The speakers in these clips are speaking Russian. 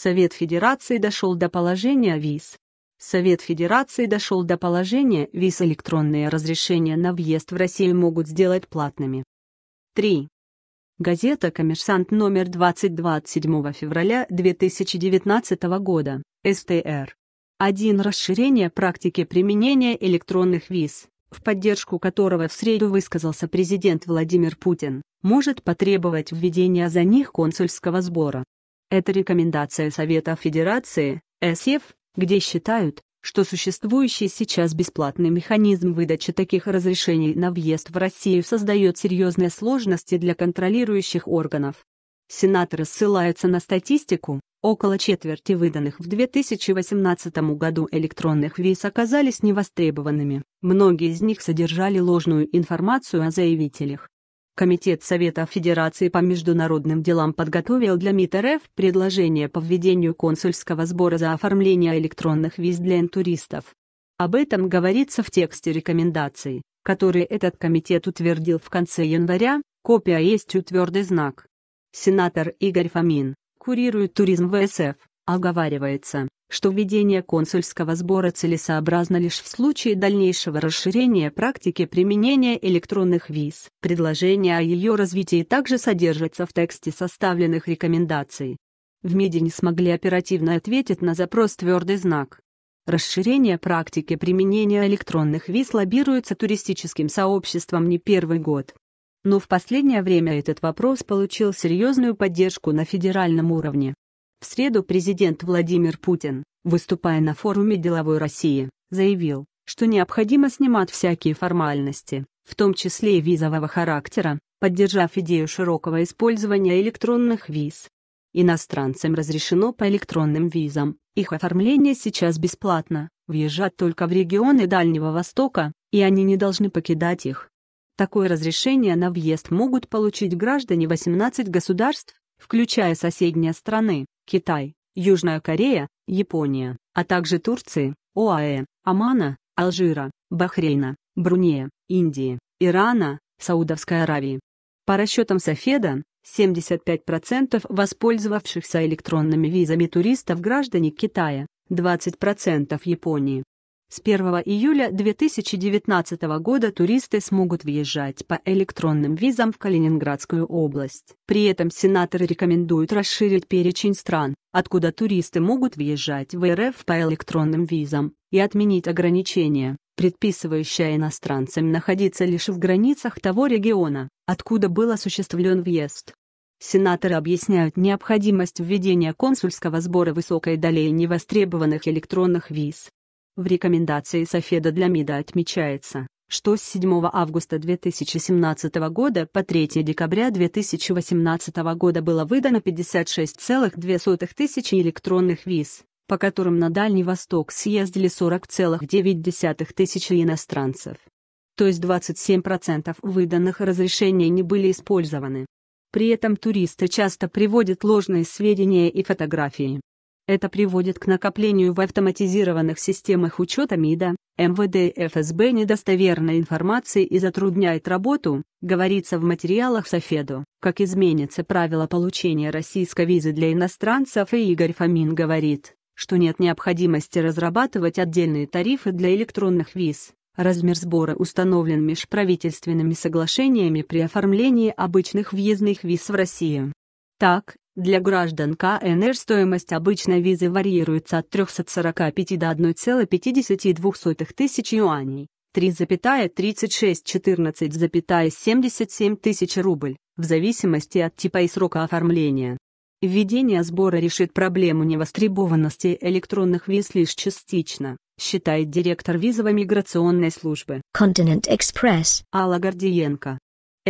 Совет Федерации дошел до положения виз. Совет Федерации дошел до положения виз электронные разрешения на въезд в Россию могут сделать платными. 3. Газета «Коммерсант» номер 22 от 7 февраля 2019 года, СТР. 1. Расширение практики применения электронных виз, в поддержку которого в среду высказался президент Владимир Путин, может потребовать введения за них консульского сбора. Это рекомендация Совета Федерации, СЕФ, где считают, что существующий сейчас бесплатный механизм выдачи таких разрешений на въезд в Россию создает серьезные сложности для контролирующих органов. Сенаторы ссылаются на статистику, около четверти выданных в 2018 году электронных виз оказались невостребованными, многие из них содержали ложную информацию о заявителях. Комитет Совета Федерации по международным делам подготовил для МИД РФ предложение по введению консульского сбора за оформление электронных виз для туристов. Об этом говорится в тексте рекомендаций, которые этот комитет утвердил в конце января, копия есть у твердый знак. Сенатор Игорь Фомин, курирует туризм ВСФ, оговаривается, что введение консульского сбора целесообразно лишь в случае дальнейшего расширения практики применения электронных виз. Предложение о ее развитии также содержится в тексте составленных рекомендаций. В МИДе не смогли оперативно ответить на запрос «Твердый знак». Расширение практики применения электронных виз лоббируется туристическим сообществом не первый год. Но в последнее время этот вопрос получил серьезную поддержку на федеральном уровне. В среду президент Владимир Путин, выступая на форуме «Деловой России», заявил, что необходимо снимать всякие формальности, в том числе и визового характера, поддержав идею широкого использования электронных виз. Иностранцам разрешено по электронным визам, их оформление сейчас бесплатно, въезжать только в регионы Дальнего Востока, и они не должны покидать их. Такое разрешение на въезд могут получить граждане 18 государств, включая соседние страны – Китай, Южная Корея, Япония, а также Турции, ОАЭ, Омана, Алжира, Бахрейна, Брунея, Индии, Ирана, Саудовской Аравии. По расчетам Софеда, 75% воспользовавшихся электронными визами туристов граждане Китая, 20% Японии, с 1 июля 2019 года туристы смогут въезжать по электронным визам в Калининградскую область. При этом сенаторы рекомендуют расширить перечень стран, откуда туристы могут въезжать в РФ по электронным визам, и отменить ограничения, предписывающие иностранцам находиться лишь в границах того региона, откуда был осуществлен въезд. Сенаторы объясняют необходимость введения консульского сбора высокой долей невостребованных электронных виз, в рекомендации Софеда для МИДа отмечается, что с 7 августа 2017 года по 3 декабря 2018 года было выдано 56,2 тысячи электронных виз, по которым на Дальний Восток съездили 40,9 тысячи иностранцев. То есть 27% выданных разрешений не были использованы. При этом туристы часто приводят ложные сведения и фотографии. Это приводит к накоплению в автоматизированных системах учета МИДа, МВД и ФСБ недостоверной информации и затрудняет работу, говорится в материалах Софеду. Как изменится правило получения российской визы для иностранцев, и Игорь Фомин говорит, что нет необходимости разрабатывать отдельные тарифы для электронных виз. Размер сбора установлен межправительственными соглашениями при оформлении обычных въездных виз в Россию. Так, для граждан КНР стоимость обычной визы варьируется от 345 до 1,52 тысяч юаней, 3,3614,77 тысяч рубль, в зависимости от типа и срока оформления. Введение сбора решит проблему невостребованности электронных виз лишь частично, считает директор визово-миграционной службы Continent Express Алла Гордиенко.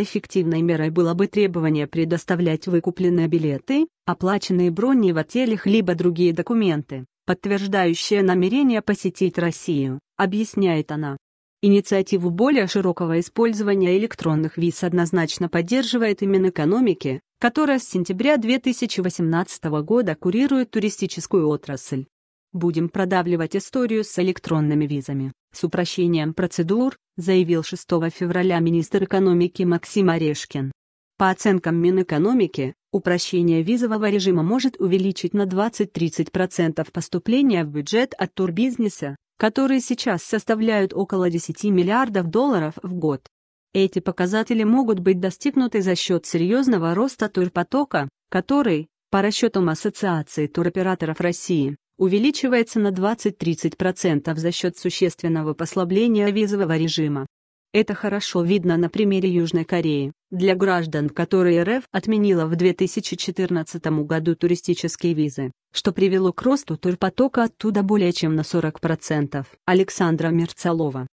Эффективной мерой было бы требование предоставлять выкупленные билеты, оплаченные брони в отелях либо другие документы, подтверждающие намерение посетить Россию, объясняет она. Инициативу более широкого использования электронных виз однозначно поддерживает именно экономики, которая с сентября 2018 года курирует туристическую отрасль будем продавливать историю с электронными визами, с упрощением процедур, заявил 6 февраля министр экономики Максим Орешкин. По оценкам Минэкономики, упрощение визового режима может увеличить на 20-30% поступления в бюджет от турбизнеса, которые сейчас составляют около 10 миллиардов долларов в год. Эти показатели могут быть достигнуты за счет серьезного роста турпотока, который, по расчетам Ассоциации туроператоров России, увеличивается на 20-30% за счет существенного послабления визового режима. Это хорошо видно на примере Южной Кореи. Для граждан, которые РФ отменила в 2014 году туристические визы, что привело к росту турпотока оттуда более чем на 40%. Александра Мерцалова